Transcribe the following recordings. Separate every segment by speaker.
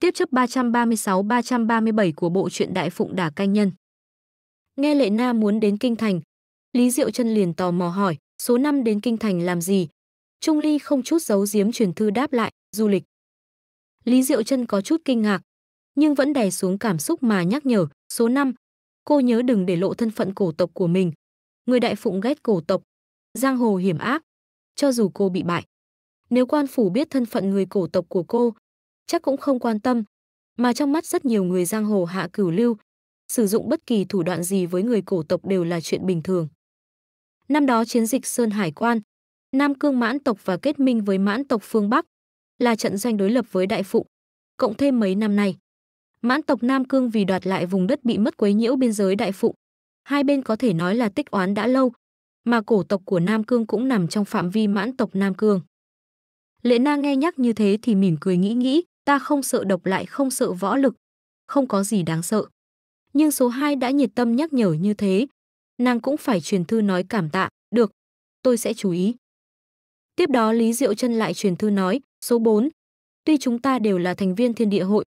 Speaker 1: tiếp chấp 336-337 của bộ truyện Đại Phụng Đả Canh Nhân. Nghe Lệ Na muốn đến Kinh Thành, Lý Diệu chân liền tò mò hỏi, số năm đến Kinh Thành làm gì? Trung Ly không chút giấu giếm truyền thư đáp lại, du lịch. Lý Diệu chân có chút kinh ngạc, nhưng vẫn đè xuống cảm xúc mà nhắc nhở, số năm cô nhớ đừng để lộ thân phận cổ tộc của mình. Người Đại Phụng ghét cổ tộc, giang hồ hiểm ác, cho dù cô bị bại. Nếu quan phủ biết thân phận người cổ tộc của cô, chắc cũng không quan tâm, mà trong mắt rất nhiều người giang hồ hạ cửu lưu, sử dụng bất kỳ thủ đoạn gì với người cổ tộc đều là chuyện bình thường. Năm đó chiến dịch Sơn Hải Quan, Nam Cương mãn tộc và kết minh với mãn tộc phương Bắc là trận doanh đối lập với Đại phụ cộng thêm mấy năm nay. Mãn tộc Nam Cương vì đoạt lại vùng đất bị mất quấy nhiễu biên giới Đại phụ hai bên có thể nói là tích oán đã lâu, mà cổ tộc của Nam Cương cũng nằm trong phạm vi mãn tộc Nam Cương. Lệ Na nghe nhắc như thế thì mỉm cười nghĩ nghĩ, ta không sợ độc lại không sợ võ lực, không có gì đáng sợ. Nhưng số 2 đã nhiệt tâm nhắc nhở như thế, nàng cũng phải truyền thư nói cảm tạ, được, tôi sẽ chú ý. Tiếp đó Lý Diệu chân lại truyền thư nói, số 4, tuy chúng ta đều là thành viên thiên địa hội,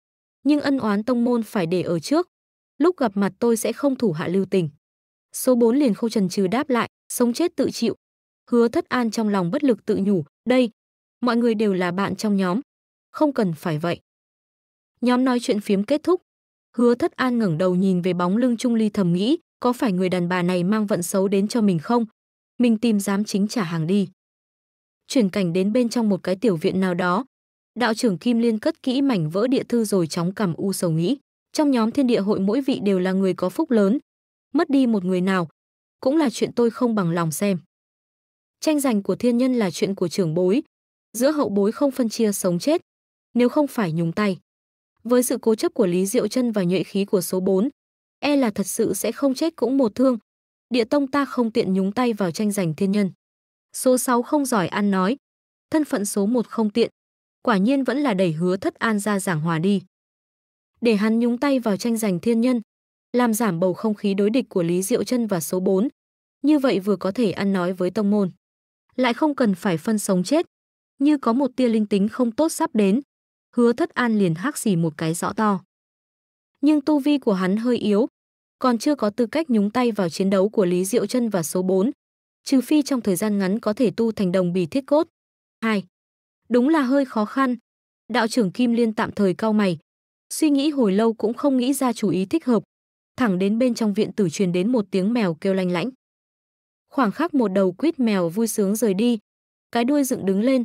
Speaker 1: nhưng ân oán tông môn phải để ở trước, lúc gặp mặt tôi sẽ không thủ hạ lưu tình. Số 4 liền khâu trần trừ đáp lại, sống chết tự chịu. Hứa thất an trong lòng bất lực tự nhủ, đây, mọi người đều là bạn trong nhóm, không cần phải vậy. Nhóm nói chuyện phiếm kết thúc. Hứa thất an ngẩng đầu nhìn về bóng lưng Trung Ly thầm nghĩ, có phải người đàn bà này mang vận xấu đến cho mình không? Mình tìm dám chính trả hàng đi. Chuyển cảnh đến bên trong một cái tiểu viện nào đó. Đạo trưởng Kim Liên cất kỹ mảnh vỡ địa thư rồi chóng cầm u sầu nghĩ. Trong nhóm thiên địa hội mỗi vị đều là người có phúc lớn. Mất đi một người nào, cũng là chuyện tôi không bằng lòng xem. Tranh giành của thiên nhân là chuyện của trưởng bối. Giữa hậu bối không phân chia sống chết, nếu không phải nhúng tay. Với sự cố chấp của Lý Diệu Chân và nhuệ khí của số 4, e là thật sự sẽ không chết cũng một thương. Địa tông ta không tiện nhúng tay vào tranh giành thiên nhân. Số 6 không giỏi ăn nói, thân phận số 1 không tiện, quả nhiên vẫn là đẩy hứa thất an ra giảng hòa đi. Để hắn nhúng tay vào tranh giành thiên nhân, làm giảm bầu không khí đối địch của Lý Diệu Chân và số 4. Như vậy vừa có thể ăn nói với tông môn, lại không cần phải phân sống chết, như có một tia linh tính không tốt sắp đến, hứa thất an liền hắc xì một cái rõ to. Nhưng tu vi của hắn hơi yếu, còn chưa có tư cách nhúng tay vào chiến đấu của Lý Diệu chân và số 4, trừ phi trong thời gian ngắn có thể tu thành đồng bì thiết cốt. 2. Đúng là hơi khó khăn. Đạo trưởng Kim Liên tạm thời cao mày, suy nghĩ hồi lâu cũng không nghĩ ra chủ ý thích hợp. Thẳng đến bên trong viện tử truyền đến một tiếng mèo kêu lanh lãnh. Khoảng khắc một đầu quýt mèo vui sướng rời đi, cái đuôi dựng đứng lên,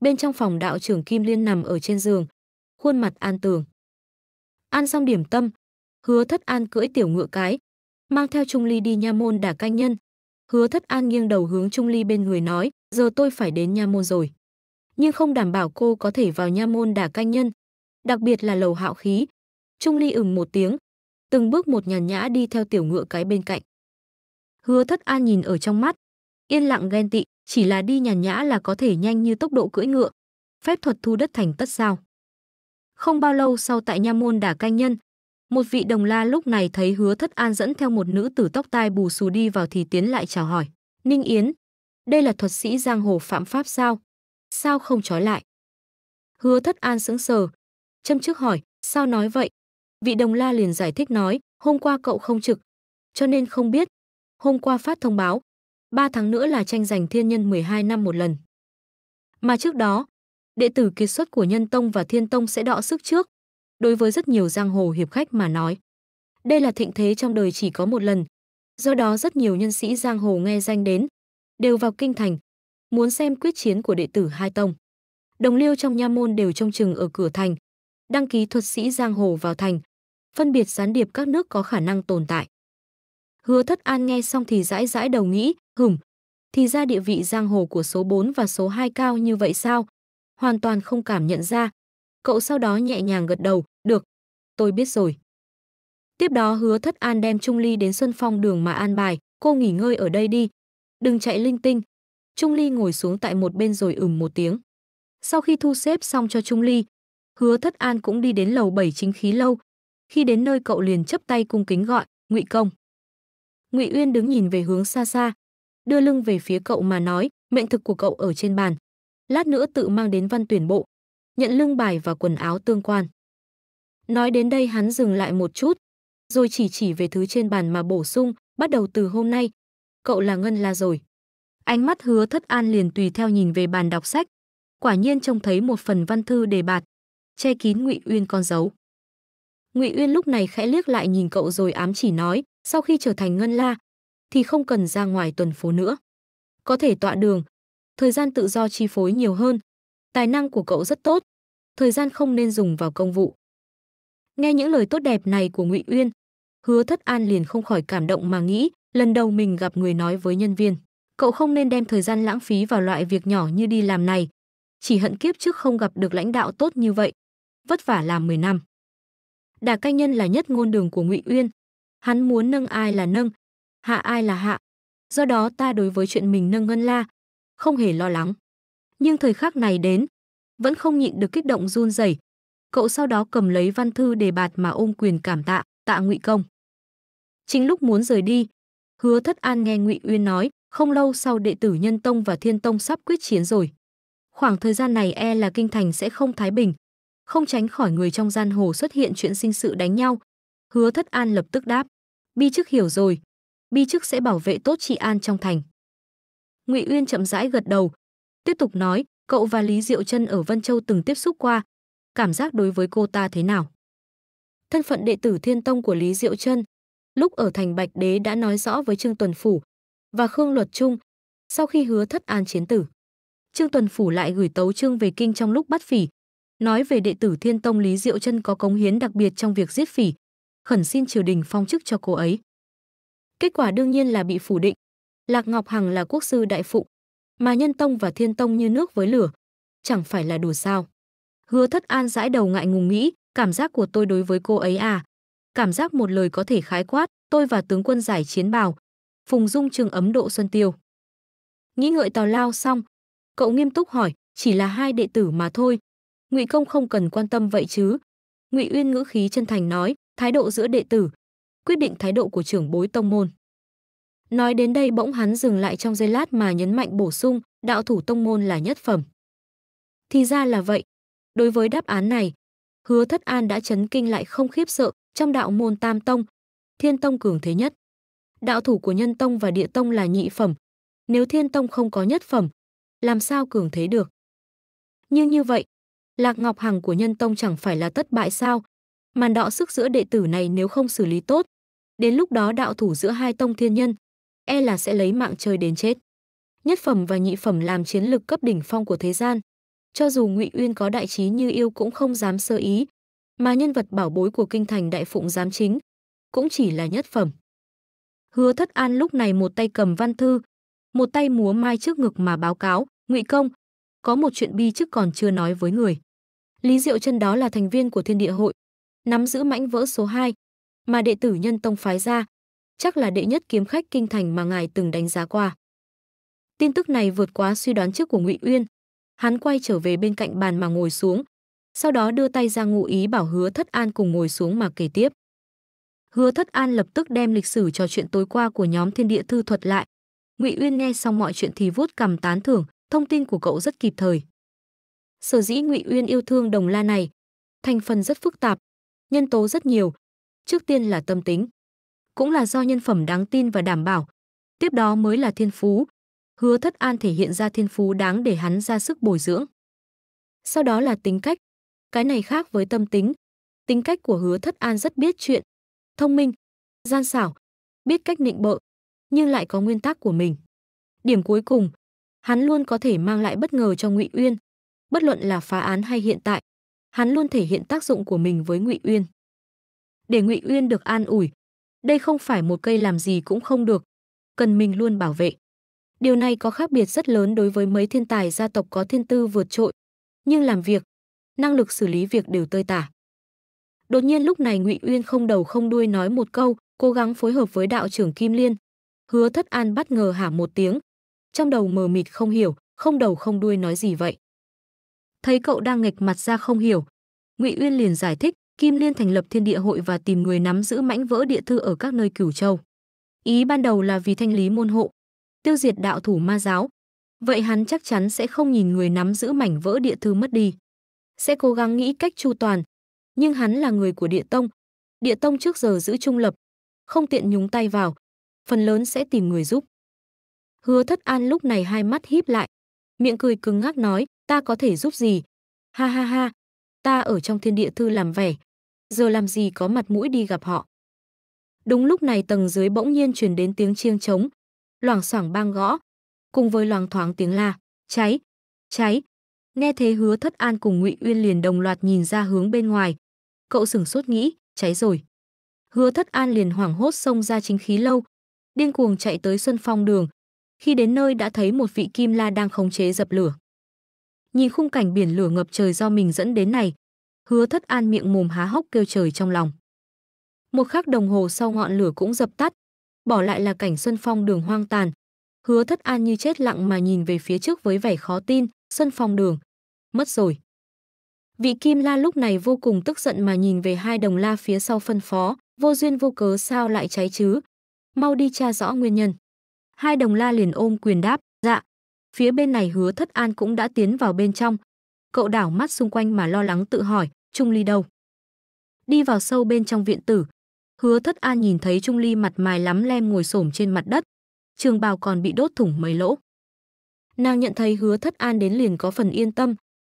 Speaker 1: Bên trong phòng đạo trưởng Kim Liên nằm ở trên giường, khuôn mặt an tường. an xong điểm tâm, hứa thất an cưỡi tiểu ngựa cái, mang theo Trung Ly đi nha môn đả canh nhân. Hứa thất an nghiêng đầu hướng Trung Ly bên người nói, giờ tôi phải đến nha môn rồi. Nhưng không đảm bảo cô có thể vào nha môn đả canh nhân, đặc biệt là lầu hạo khí. Trung Ly ửng một tiếng, từng bước một nhàn nhã đi theo tiểu ngựa cái bên cạnh. Hứa thất an nhìn ở trong mắt, yên lặng ghen tị, chỉ là đi nhàn nhã là có thể nhanh như tốc độ cưỡi ngựa. Phép thuật thu đất thành tất sao. Không bao lâu sau tại nha môn đả canh nhân, một vị đồng la lúc này thấy hứa thất an dẫn theo một nữ tử tóc tai bù xù đi vào thì tiến lại chào hỏi. Ninh Yến, đây là thuật sĩ giang hồ phạm pháp sao? Sao không trói lại? Hứa thất an sững sờ. Châm trước hỏi, sao nói vậy? Vị đồng la liền giải thích nói, hôm qua cậu không trực, cho nên không biết. Hôm qua phát thông báo, 3 tháng nữa là tranh giành thiên nhân 12 năm một lần. Mà trước đó, đệ tử kiệt xuất của Nhân Tông và Thiên Tông sẽ đọ sức trước. Đối với rất nhiều giang hồ hiệp khách mà nói, đây là thịnh thế trong đời chỉ có một lần. Do đó rất nhiều nhân sĩ giang hồ nghe danh đến, đều vào kinh thành, muốn xem quyết chiến của đệ tử hai tông. Đồng liêu trong nha môn đều trông chừng ở cửa thành, đăng ký thuật sĩ giang hồ vào thành, phân biệt gián điệp các nước có khả năng tồn tại. Hứa Thất An nghe xong thì rãi rãi đầu nghĩ, Hửm, thì ra địa vị giang hồ của số 4 và số 2 cao như vậy sao? Hoàn toàn không cảm nhận ra. Cậu sau đó nhẹ nhàng gật đầu, được, tôi biết rồi. Tiếp đó hứa thất an đem Trung Ly đến Xuân Phong đường mà an bài, cô nghỉ ngơi ở đây đi. Đừng chạy linh tinh. Trung Ly ngồi xuống tại một bên rồi ừm một tiếng. Sau khi thu xếp xong cho Trung Ly, hứa thất an cũng đi đến lầu 7 chính khí lâu. Khi đến nơi cậu liền chấp tay cung kính gọi, ngụy công. ngụy Uyên đứng nhìn về hướng xa xa, đưa lưng về phía cậu mà nói, mệnh thực của cậu ở trên bàn. Lát nữa tự mang đến văn tuyển bộ. Nhận lương bài và quần áo tương quan. Nói đến đây hắn dừng lại một chút, rồi chỉ chỉ về thứ trên bàn mà bổ sung, bắt đầu từ hôm nay. Cậu là Ngân La rồi. Ánh mắt hứa thất an liền tùy theo nhìn về bàn đọc sách. Quả nhiên trông thấy một phần văn thư đề bạt, che kín ngụy Uyên con dấu. Ngụy Uyên lúc này khẽ liếc lại nhìn cậu rồi ám chỉ nói, sau khi trở thành Ngân La, thì không cần ra ngoài tuần phố nữa. Có thể tọa đường, thời gian tự do chi phối nhiều hơn. Tài năng của cậu rất tốt, thời gian không nên dùng vào công vụ. Nghe những lời tốt đẹp này của Ngụy Uyên, Hứa Thất An liền không khỏi cảm động mà nghĩ, lần đầu mình gặp người nói với nhân viên, cậu không nên đem thời gian lãng phí vào loại việc nhỏ như đi làm này. Chỉ hận kiếp trước không gặp được lãnh đạo tốt như vậy, vất vả làm 10 năm. Đà canh nhân là nhất ngôn đường của Ngụy Uyên, hắn muốn nâng ai là nâng, hạ ai là hạ. Do đó ta đối với chuyện mình nâng ngân la, không hề lo lắng. Nhưng thời khắc này đến, vẫn không nhịn được kích động run rẩy. Cậu sau đó cầm lấy văn thư đề bạt mà ôm quyền cảm tạ, tạ ngụy công. Chính lúc muốn rời đi, hứa thất an nghe ngụy Uyên nói, không lâu sau đệ tử Nhân Tông và Thiên Tông sắp quyết chiến rồi. Khoảng thời gian này e là kinh thành sẽ không thái bình, không tránh khỏi người trong gian hồ xuất hiện chuyện sinh sự đánh nhau. Hứa Thất An lập tức đáp, bi trước hiểu rồi, bi chức sẽ bảo vệ tốt trị an trong thành. Ngụy Uyên chậm rãi gật đầu, tiếp tục nói, cậu và Lý Diệu Trân ở Vân Châu từng tiếp xúc qua, cảm giác đối với cô ta thế nào? Thân phận đệ tử Thiên Tông của Lý Diệu Trân, lúc ở thành Bạch Đế đã nói rõ với Trương Tuần Phủ và Khương Luật Trung, sau khi hứa thất an chiến tử. Trương Tuần Phủ lại gửi tấu trương về kinh trong lúc bắt phỉ, nói về đệ tử Thiên Tông Lý Diệu Trân có cống hiến đặc biệt trong việc giết phỉ, khẩn xin triều đình phong chức cho cô ấy. Kết quả đương nhiên là bị phủ định. Lạc Ngọc Hằng là quốc sư đại phụ, mà Nhân Tông và Thiên Tông như nước với lửa, chẳng phải là đùa sao? Hứa Thất An giãi đầu ngại ngùng nghĩ, cảm giác của tôi đối với cô ấy à? Cảm giác một lời có thể khái quát, tôi và tướng quân giải chiến bào, Phùng Dung trường ấm độ xuân tiêu. Nghĩ ngợi tào lao xong, cậu nghiêm túc hỏi, chỉ là hai đệ tử mà thôi, Ngụy Công không cần quan tâm vậy chứ? Ngụy Uyên ngữ khí chân thành nói, thái độ giữa đệ tử, quyết định thái độ của trưởng bối tông môn. Nói đến đây bỗng hắn dừng lại trong giây lát mà nhấn mạnh bổ sung, đạo thủ tông môn là nhất phẩm. Thì ra là vậy. Đối với đáp án này, Hứa Thất An đã chấn kinh lại không khiếp sợ, trong đạo môn Tam Tông, Thiên Tông cường thế nhất. Đạo thủ của Nhân Tông và Địa Tông là nhị phẩm. Nếu Thiên Tông không có nhất phẩm, làm sao cường thế được? Nhưng như vậy, Lạc Ngọc Hằng của Nhân Tông chẳng phải là thất bại sao? Màn đọ sức giữa đệ tử này nếu không xử lý tốt, Đến lúc đó đạo thủ giữa hai tông thiên nhân, e là sẽ lấy mạng chơi đến chết. Nhất phẩm và nhị phẩm làm chiến lực cấp đỉnh phong của thế gian. Cho dù Ngụy Uyên có đại trí như yêu cũng không dám sơ ý, mà nhân vật bảo bối của kinh thành đại phụng giám chính cũng chỉ là nhất phẩm. Hứa Thất An lúc này một tay cầm văn thư, một tay múa mai trước ngực mà báo cáo, "Ngụy công, có một chuyện bi trước còn chưa nói với người." Lý Diệu Chân đó là thành viên của Thiên Địa hội, nắm giữ mãnh vỡ số 2, mà đệ tử nhân tông phái ra, chắc là đệ nhất kiếm khách kinh thành mà ngài từng đánh giá qua. Tin tức này vượt quá suy đoán trước của Ngụy Uyên. Hắn quay trở về bên cạnh bàn mà ngồi xuống, sau đó đưa tay ra ngụ ý bảo Hứa Thất An cùng ngồi xuống mà kể tiếp. Hứa Thất An lập tức đem lịch sử trò chuyện tối qua của nhóm Thiên Địa Thư thuật lại. Ngụy Uyên nghe xong mọi chuyện thì vuốt cằm tán thưởng, thông tin của cậu rất kịp thời. Sở dĩ Ngụy Uyên yêu thương Đồng La này, thành phần rất phức tạp, nhân tố rất nhiều, trước tiên là tâm tính, cũng là do nhân phẩm đáng tin và đảm bảo, tiếp đó mới là thiên phú. Hứa Thất An thể hiện ra thiên phú đáng để hắn ra sức bồi dưỡng. Sau đó là tính cách, cái này khác với tâm tính. Tính cách của Hứa Thất An rất biết chuyện, thông minh, gian xảo, biết cách nịnh bợ, nhưng lại có nguyên tắc của mình. Điểm cuối cùng, hắn luôn có thể mang lại bất ngờ cho Ngụy Uyên, bất luận là phá án hay hiện tại, hắn luôn thể hiện tác dụng của mình với Ngụy Uyên để Ngụy Uyên được an ủi. Đây không phải một cây làm gì cũng không được, cần mình luôn bảo vệ. Điều này có khác biệt rất lớn đối với mấy thiên tài gia tộc có thiên tư vượt trội, nhưng làm việc, năng lực xử lý việc đều tơi tả. Đột nhiên lúc này Ngụy Uyên không đầu không đuôi nói một câu, cố gắng phối hợp với đạo trưởng Kim Liên. Hứa Thất An bất ngờ hả một tiếng, trong đầu mờ mịt không hiểu, không đầu không đuôi nói gì vậy. Thấy cậu đang nghịch mặt ra không hiểu, Ngụy Uyên liền giải thích, Kim Liên thành lập Thiên Địa hội và tìm người nắm giữ mãnh vỡ địa thư ở các nơi Cửu Châu. Ý ban đầu là vì thanh lý môn hộ, tiêu diệt đạo thủ ma giáo. Vậy hắn chắc chắn sẽ không nhìn người nắm giữ mảnh vỡ địa thư mất đi, sẽ cố gắng nghĩ cách chu toàn. Nhưng hắn là người của Địa Tông, Địa Tông trước giờ giữ trung lập, không tiện nhúng tay vào, phần lớn sẽ tìm người giúp. Hứa Thất An lúc này hai mắt híp lại, miệng cười cứng ngắc nói, ta có thể giúp gì? Ha ha ha, ta ở trong thiên địa thư làm vẻ, giờ làm gì có mặt mũi đi gặp họ. Đúng lúc này tầng dưới bỗng nhiên truyền đến tiếng chiêng trống, loảng xoảng bang gõ, cùng với loảng thoáng tiếng la, cháy, cháy. Nghe thế hứa thất an cùng ngụy Uyên liền đồng loạt nhìn ra hướng bên ngoài. Cậu sửng sốt nghĩ, cháy rồi. Hứa thất an liền hoảng hốt xông ra chính khí lâu, điên cuồng chạy tới Xuân Phong đường. Khi đến nơi đã thấy một vị kim la đang khống chế dập lửa. Nhìn khung cảnh biển lửa ngập trời do mình dẫn đến này, hứa thất an miệng mồm há hốc kêu trời trong lòng. Một khắc đồng hồ sau ngọn lửa cũng dập tắt, bỏ lại là cảnh Xuân Phong đường hoang tàn. Hứa thất an như chết lặng mà nhìn về phía trước với vẻ khó tin, Xuân Phong đường. Mất rồi. Vị Kim La lúc này vô cùng tức giận mà nhìn về hai đồng la phía sau phân phó, vô duyên vô cớ sao lại cháy chứ? Mau đi tra rõ nguyên nhân. Hai đồng la liền ôm quyền đáp, dạ. Phía bên này hứa thất an cũng đã tiến vào bên trong. Cậu đảo mắt xung quanh mà lo lắng tự hỏi, Trung Ly đâu? Đi vào sâu bên trong viện tử, Hứa Thất An nhìn thấy Trung Ly mặt mày lắm lem ngồi xổm trên mặt đất, trường bào còn bị đốt thủng mấy lỗ. Nàng nhận thấy Hứa Thất An đến liền có phần yên tâm,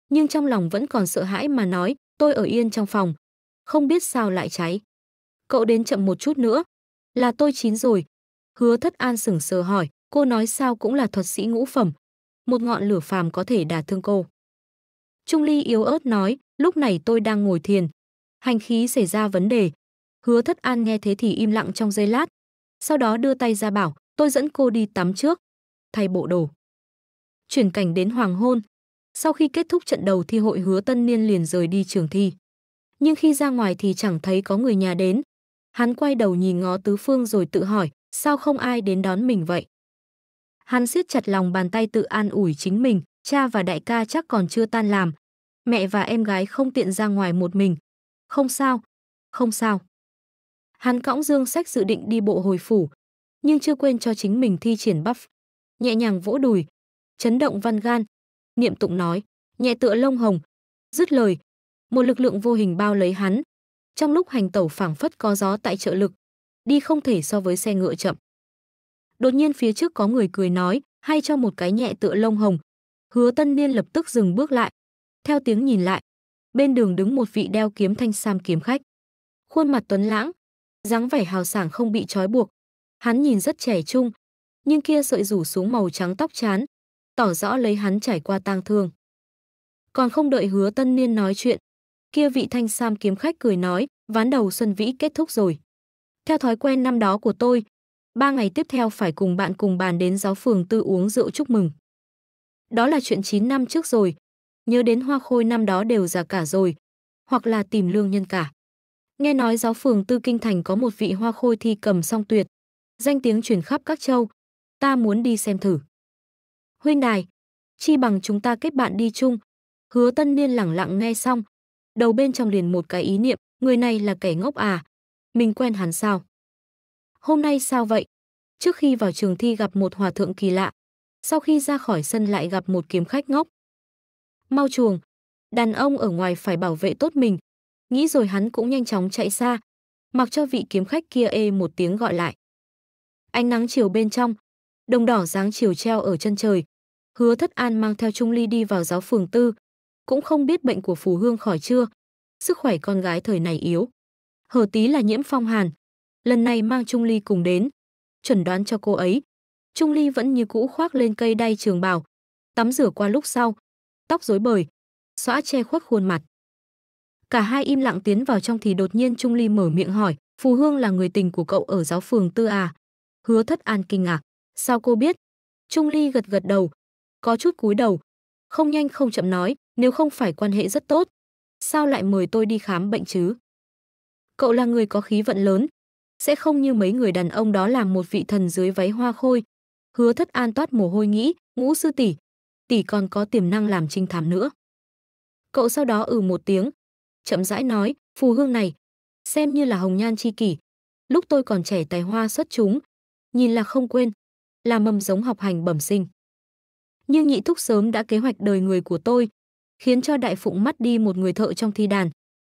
Speaker 1: nhưng trong lòng vẫn còn sợ hãi mà nói, tôi ở yên trong phòng, không biết sao lại cháy. Cậu đến chậm một chút nữa, là tôi chín rồi. Hứa Thất An sững sờ hỏi, cô nói sao cũng là thuật sĩ ngũ phẩm, một ngọn lửa phàm có thể đả thương cô. Trung Ly yếu ớt nói, lúc này tôi đang ngồi thiền. Hành khí xảy ra vấn đề. Hứa thất an nghe thế thì im lặng trong giây lát. Sau đó đưa tay ra bảo, tôi dẫn cô đi tắm trước. Thay bộ đồ. Chuyển cảnh đến hoàng hôn. Sau khi kết thúc trận đầu thi hội hứa tân niên liền rời đi trường thi. Nhưng khi ra ngoài thì chẳng thấy có người nhà đến. Hắn quay đầu nhìn ngó tứ phương rồi tự hỏi, sao không ai đến đón mình vậy? Hắn siết chặt lòng bàn tay tự an ủi chính mình, cha và đại ca chắc còn chưa tan làm, mẹ và em gái không tiện ra ngoài một mình. Không sao, không sao. Hắn cõng dương sách dự định đi bộ hồi phủ, nhưng chưa quên cho chính mình thi triển buff. Nhẹ nhàng vỗ đùi, chấn động văn gan, niệm tụng nói, nhẹ tựa lông hồng. Dứt lời, một lực lượng vô hình bao lấy hắn. Trong lúc hành tẩu phảng phất có gió tại trợ lực, đi không thể so với xe ngựa chậm. Đột nhiên phía trước có người cười nói, hay cho một cái nhẹ tựa lông hồng. Hứa tân niên lập tức dừng bước lại, theo tiếng nhìn lại, bên đường đứng một vị đeo kiếm thanh sam kiếm khách. Khuôn mặt tuấn lãng, dáng vẻ hào sảng không bị trói buộc. Hắn nhìn rất trẻ trung, nhưng kia sợi rủ xuống màu trắng tóc chán, tỏ rõ lấy hắn trải qua tang thương. Còn không đợi hứa tân niên nói chuyện, kia vị thanh sam kiếm khách cười nói, ván đầu Xuân Vĩ kết thúc rồi. Theo thói quen năm đó của tôi, ba ngày tiếp theo phải cùng bạn cùng bàn đến giáo phường tư uống rượu chúc mừng. Đó là chuyện 9 năm trước rồi, nhớ đến hoa khôi năm đó đều già cả rồi, hoặc là tìm lương nhân cả. Nghe nói giáo phường Tư Kinh Thành có một vị hoa khôi thi cầm song tuyệt, danh tiếng truyền khắp các châu, ta muốn đi xem thử. Huynh đài, chi bằng chúng ta kết bạn đi chung. Hứa tân niên lẳng lặng nghe xong, đầu bên trong liền một cái ý niệm, người này là kẻ ngốc à, mình quen hắn sao? Hôm nay sao vậy? Trước khi vào trường thi gặp một hòa thượng kỳ lạ, sau khi ra khỏi sân lại gặp một kiếm khách ngốc mau chuồng. Đàn ông ở ngoài phải bảo vệ tốt mình. Nghĩ rồi hắn cũng nhanh chóng chạy xa, mặc cho vị kiếm khách kia ê một tiếng gọi lại. Ánh nắng chiều bên trong, đồng đỏ dáng chiều treo ở chân trời. Hứa thất an mang theo Trung Ly đi vào giáo phường tư. Cũng không biết bệnh của Phù Hương khỏi chưa. Sức khỏe con gái thời này yếu. Hờ tí là nhiễm phong hàn. Lần này mang Trung Ly cùng đến. Chuẩn đoán cho cô ấy. Trung Ly vẫn như cũ khoác lên cây đay trường bào. Tắm rửa qua lúc sau, tóc rối bời, xóa che khuất khuôn mặt. Cả hai im lặng tiến vào trong thì đột nhiên Trung Ly mở miệng hỏi, Phù Hương là người tình của cậu ở giáo phường tư à? Hứa thất an kinh ngạc, sao cô biết? Trung Ly gật gật đầu, có chút cúi đầu, không nhanh không chậm nói, nếu không phải quan hệ rất tốt, sao lại mời tôi đi khám bệnh chứ? Cậu là người có khí vận lớn, sẽ không như mấy người đàn ông đó làm một vị thần dưới váy hoa khôi. Hứa thất an toát mồ hôi nghĩ, ngũ sư tỷ, tỷ còn có tiềm năng làm trinh thám nữa. Cậu sau đó ừ một tiếng, chậm rãi nói, phù hương này, xem như là hồng nhan chi kỷ. Lúc tôi còn trẻ tài hoa xuất chúng, nhìn là không quên, là mầm giống học hành bẩm sinh. Nhưng nhị thúc sớm đã kế hoạch đời người của tôi, khiến cho đại phụng mất đi một người thợ trong thi đàn.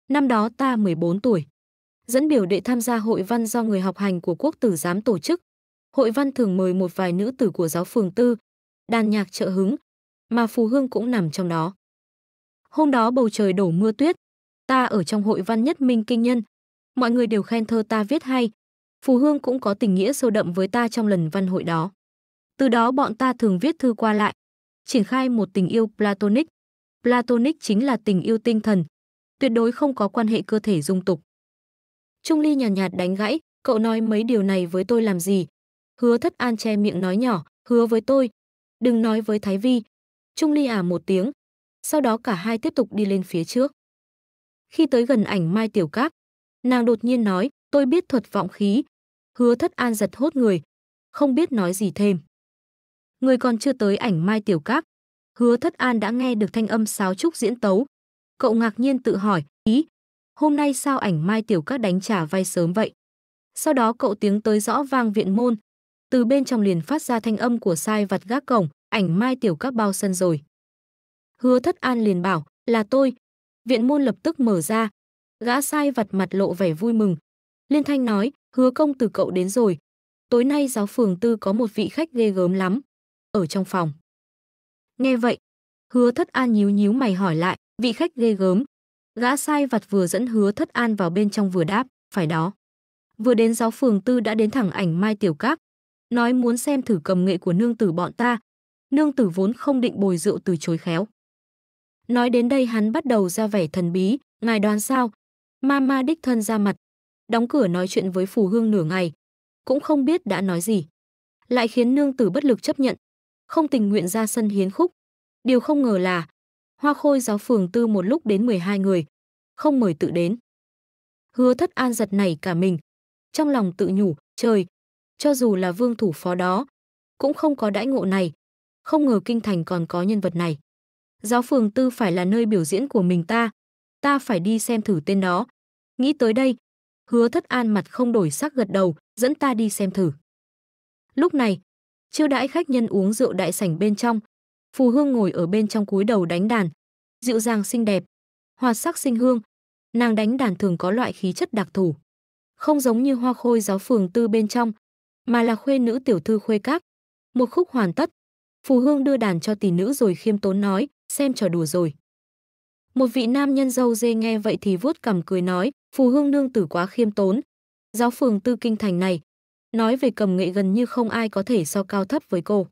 Speaker 1: Năm đó ta 14 tuổi. Dẫn biểu đệ tham gia hội văn do người học hành của quốc tử giám tổ chức. Hội văn thường mời một vài nữ tử của giáo phường tư, đàn nhạc trợ hứng, mà Phù Hương cũng nằm trong đó. Hôm đó bầu trời đổ mưa tuyết, ta ở trong hội văn nhất minh kinh nhân, mọi người đều khen thơ ta viết hay. Phù Hương cũng có tình nghĩa sâu đậm với ta trong lần văn hội đó. Từ đó bọn ta thường viết thư qua lại, triển khai một tình yêu platonic. Platonic chính là tình yêu tinh thần, tuyệt đối không có quan hệ cơ thể dung tục. Trung Ly nhàn nhạt, nhạt đánh gãy, cậu nói mấy điều này với tôi làm gì? Hứa Thất An che miệng nói nhỏ, hứa với tôi, đừng nói với Thái Vi, Trung Ly à một tiếng. Sau đó cả hai tiếp tục đi lên phía trước. Khi tới gần ảnh Mai Tiểu Cáp, nàng đột nhiên nói, tôi biết thuật vọng khí. Hứa thất an giật hốt người, không biết nói gì thêm. Người còn chưa tới ảnh Mai Tiểu Cáp. Hứa thất an đã nghe được thanh âm sáo trúc diễn tấu. Cậu ngạc nhiên tự hỏi, ý, hôm nay sao ảnh Mai Tiểu Cáp đánh trả vai sớm vậy? Sau đó cậu tiếng tới rõ vang viện môn. Từ bên trong liền phát ra thanh âm của sai vặt gác cổng ảnh mai tiểu các bao sân rồi. Hứa thất an liền bảo, là tôi. Viện môn lập tức mở ra. Gã sai vặt mặt lộ vẻ vui mừng. Liên thanh nói, hứa công từ cậu đến rồi. Tối nay giáo phường tư có một vị khách ghê gớm lắm. Ở trong phòng. Nghe vậy, hứa thất an nhíu nhíu mày hỏi lại, vị khách ghê gớm. Gã sai vặt vừa dẫn hứa thất an vào bên trong vừa đáp, phải đó. Vừa đến giáo phường tư đã đến thẳng ảnh mai tiểu các. Nói muốn xem thử cầm nghệ của nương tử bọn ta, nương tử vốn không định bồi rượu từ chối khéo. Nói đến đây hắn bắt đầu ra vẻ thần bí, ngài đoán sao? Mama đích thân ra mặt, đóng cửa nói chuyện với phù hương nửa ngày, cũng không biết đã nói gì. Lại khiến nương tử bất lực chấp nhận, không tình nguyện ra sân hiến khúc. Điều không ngờ là, hoa khôi giáo phường tư một lúc đến 12 người, không mời tự đến. Hứa thất an giật này cả mình, trong lòng tự nhủ, trời, cho dù là vương thủ phó đó, cũng không có đãi ngộ này, không ngờ kinh thành còn có nhân vật này. Giáo phường tư phải là nơi biểu diễn của mình ta, ta phải đi xem thử tên đó. Nghĩ tới đây, hứa thất an mặt không đổi sắc gật đầu, dẫn ta đi xem thử. Lúc này, chưa đãi khách nhân uống rượu đại sảnh bên trong, phù hương ngồi ở bên trong cúi đầu đánh đàn, dịu dàng xinh đẹp, hoa sắc sinh hương, nàng đánh đàn thường có loại khí chất đặc thù. Không giống như hoa khôi giáo phường tư bên trong, mà là khuê nữ tiểu thư khuê các. Một khúc hoàn tất, Phù Hương đưa đàn cho tỷ nữ rồi khiêm tốn nói, xem trò đùa rồi. Một vị nam nhân dâu dê nghe vậy thì vuốt cằm cười nói, Phù Hương nương tử quá khiêm tốn. Giáo phường tư kinh thành này, nói về cầm nghệ gần như không ai có thể so cao thấp với cô.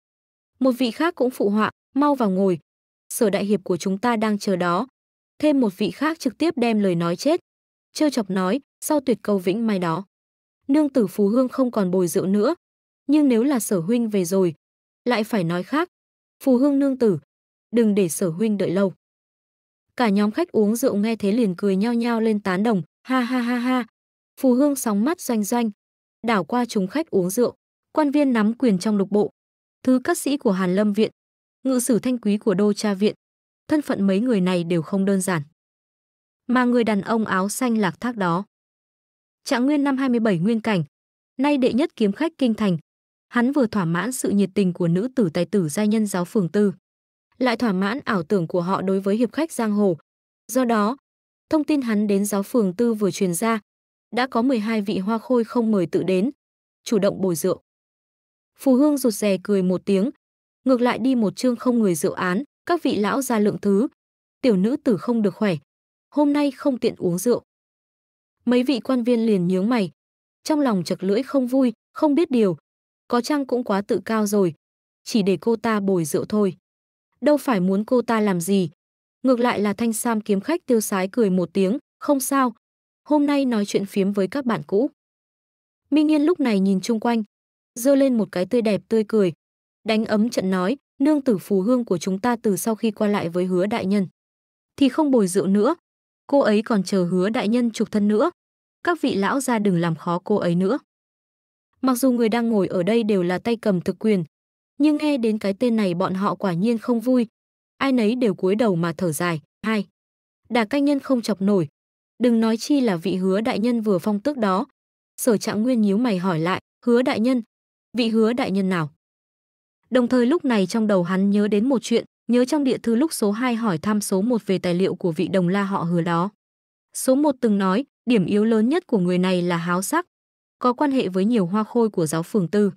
Speaker 1: Một vị khác cũng phụ họa, mau vào ngồi. Sở đại hiệp của chúng ta đang chờ đó. Thêm một vị khác trực tiếp đem lời nói chết. Trêu chọc nói, sau tuyệt câu vĩnh mai đó. Nương tử Phú Hương không còn bồi rượu nữa. Nhưng nếu là sở huynh về rồi, lại phải nói khác. Phù Hương nương tử, đừng để sở huynh đợi lâu. Cả nhóm khách uống rượu nghe thế liền cười nhao nhao lên tán đồng, ha ha ha ha. Phù Hương sóng mắt doanh doanh, đảo qua chúng khách uống rượu, quan viên nắm quyền trong lục bộ, thứ các sĩ của Hàn Lâm viện, ngự sử thanh quý của Đô Tra viện. Thân phận mấy người này đều không đơn giản. Mà người đàn ông áo xanh lạc thác đó. Trạng nguyên năm 27 nguyên cảnh, nay đệ nhất kiếm khách kinh thành, hắn vừa thỏa mãn sự nhiệt tình của nữ tử tài tử giai nhân giáo phường tư, lại thỏa mãn ảo tưởng của họ đối với hiệp khách giang hồ. Do đó, thông tin hắn đến giáo phường tư vừa truyền ra, đã có 12 vị hoa khôi không mời tự đến, chủ động bồi rượu. Phù Hương rụt rè cười một tiếng, ngược lại đi một chương không người rượu án, các vị lão ra lượng thứ, tiểu nữ tử không được khỏe, hôm nay không tiện uống rượu. Mấy vị quan viên liền nhướng mày, trong lòng chật lưỡi không vui, không biết điều, có chăng cũng quá tự cao rồi. Chỉ để cô ta bồi rượu thôi. Đâu phải muốn cô ta làm gì. Ngược lại là thanh sam kiếm khách tiêu sái cười một tiếng, không sao. Hôm nay nói chuyện phiếm với các bạn cũ. Minh Yên lúc này nhìn chung quanh, dơ lên một cái tươi đẹp tươi cười. Đánh ấm trận nói, nương tử phù hương của chúng ta từ sau khi qua lại với hứa đại nhân. Thì không bồi rượu nữa, cô ấy còn chờ hứa đại nhân chụp thân nữa. Các vị lão ra đừng làm khó cô ấy nữa. Mặc dù người đang ngồi ở đây đều là tay cầm thực quyền, nhưng nghe đến cái tên này bọn họ quả nhiên không vui. Ai nấy đều cúi đầu mà thở dài. Hai, đà canh nhân không chọc nổi. Đừng nói chi là vị hứa đại nhân vừa phong tước đó. Sở trạng nguyên nhíu mày hỏi lại, hứa đại nhân, vị hứa đại nhân nào? Đồng thời lúc này trong đầu hắn nhớ đến một chuyện, nhớ trong địa thư lúc số 2 hỏi thăm số 1 về tài liệu của vị đồng la họ hứa đó. Số 1 từng nói, điểm yếu lớn nhất của người này là háo sắc, có quan hệ với nhiều hoa khôi của giáo phường tư.